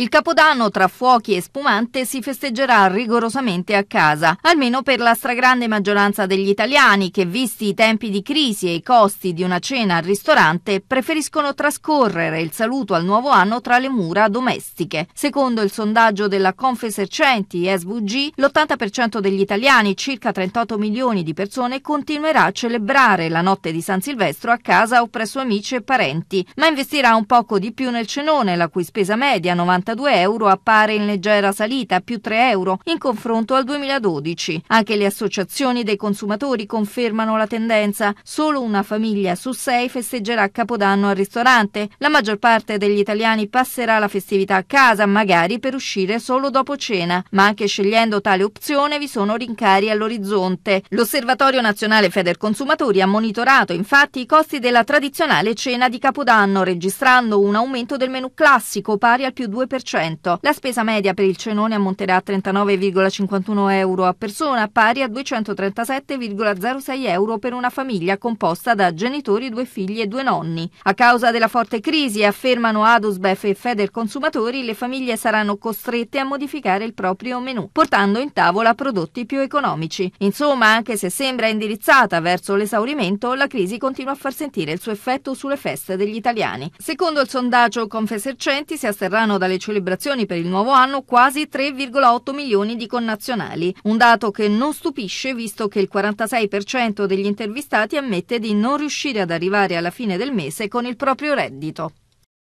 Il Capodanno tra fuochi e spumante si festeggerà rigorosamente a casa, almeno per la stragrande maggioranza degli italiani che, visti i tempi di crisi e i costi di una cena al ristorante, preferiscono trascorrere il saluto al nuovo anno tra le mura domestiche. Secondo il sondaggio della Confesercenti SVG, l'80% degli italiani, circa 38 milioni di persone, continuerà a celebrare la notte di San Silvestro a casa o presso amici e parenti, ma investirà un poco di più nel cenone, la cui spesa media 90 32 euro appare in leggera salita, più 3 euro, in confronto al 2012. Anche le associazioni dei consumatori confermano la tendenza. Solo una famiglia su sei festeggerà Capodanno al ristorante. La maggior parte degli italiani passerà la festività a casa, magari per uscire solo dopo cena. Ma anche scegliendo tale opzione vi sono rincari all'orizzonte. L'Osservatorio Nazionale Feder Consumatori ha monitorato infatti i costi della tradizionale cena di Capodanno, registrando un aumento del menù classico pari al più 2% 2,5%. La spesa media per il cenone ammonterà a 39,51 euro a persona, pari a 237,06 euro per una famiglia composta da genitori, due figli e due nonni. A causa della forte crisi, affermano Adusbef e Feder Consumatori, le famiglie saranno costrette a modificare il proprio menù, portando in tavola prodotti più economici. Insomma, anche se sembra indirizzata verso l'esaurimento, la crisi continua a far sentire il suo effetto sulle feste degli italiani. Secondo il sondaggio Confesercenti si asterranno dalle celebrazioni per il nuovo anno quasi 3,8 milioni di connazionali, un dato che non stupisce visto che il 46% degli intervistati ammette di non riuscire ad arrivare alla fine del mese con il proprio reddito.